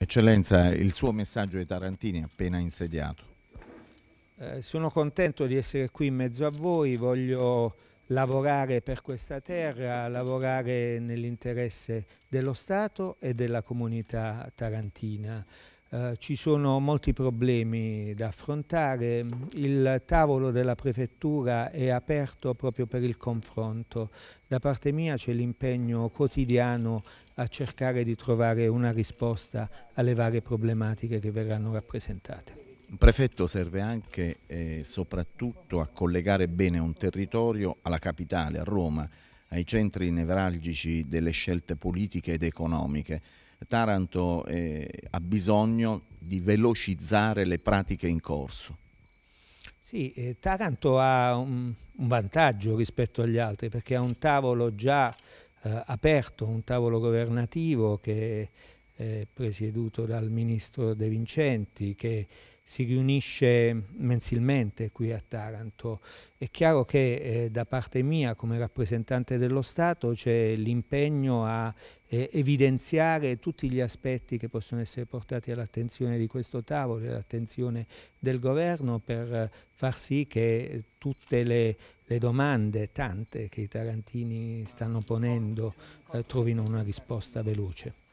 Eccellenza, il suo messaggio ai tarantini appena insediato. Eh, sono contento di essere qui in mezzo a voi, voglio lavorare per questa terra, lavorare nell'interesse dello Stato e della comunità tarantina. Eh, ci sono molti problemi da affrontare. Il tavolo della prefettura è aperto proprio per il confronto. Da parte mia c'è l'impegno quotidiano a cercare di trovare una risposta alle varie problematiche che verranno rappresentate. Un prefetto serve anche e eh, soprattutto a collegare bene un territorio alla capitale, a Roma, ai centri nevralgici delle scelte politiche ed economiche. Taranto eh, ha bisogno di velocizzare le pratiche in corso. Sì, eh, Taranto ha un, un, vantaggio rispetto agli altri perché ha un tavolo già eh, aperto, un tavolo governativo che è eh, presieduto dal ministro De Vincenti che si riunisce mensilmente qui a Taranto. È chiaro che eh, da parte mia come rappresentante dello Stato c'è l'impegno a eh, evidenziare tutti gli aspetti che possono essere portati all'attenzione di questo tavolo e all'attenzione del governo per far sì che tutte le, le domande, tante che i tarantini stanno ponendo, eh, trovino una risposta veloce.